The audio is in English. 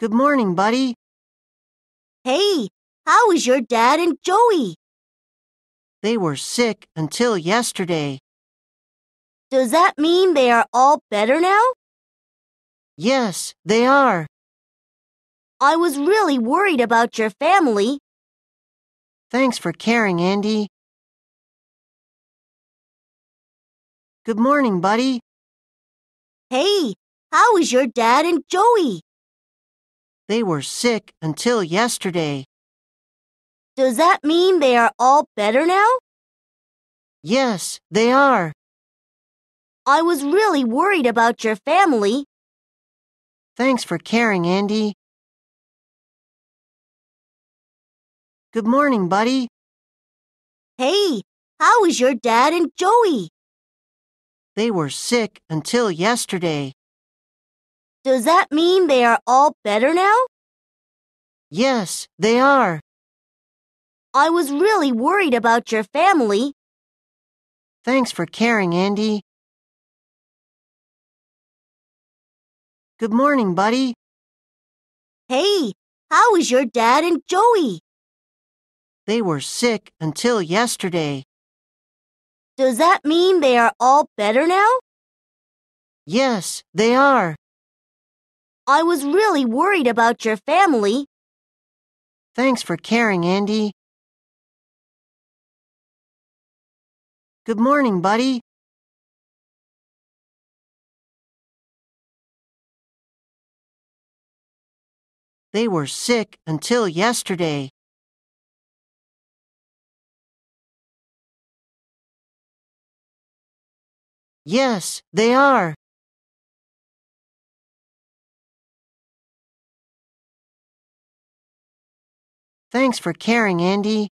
Good morning, buddy. Hey, how is your dad and Joey? They were sick until yesterday. Does that mean they are all better now? Yes, they are. I was really worried about your family. Thanks for caring, Andy. Good morning, buddy. Hey, how is your dad and Joey? They were sick until yesterday. Does that mean they are all better now? Yes, they are. I was really worried about your family. Thanks for caring, Andy. Good morning, buddy. Hey, how is your dad and Joey? They were sick until yesterday. Does that mean they are all better now? Yes, they are. I was really worried about your family. Thanks for caring, Andy. Good morning, buddy. Hey, how is your dad and Joey? They were sick until yesterday. Does that mean they are all better now? Yes, they are. I was really worried about your family. Thanks for caring, Andy. Good morning, buddy. They were sick until yesterday. Yes, they are. Thanks for caring, Andy.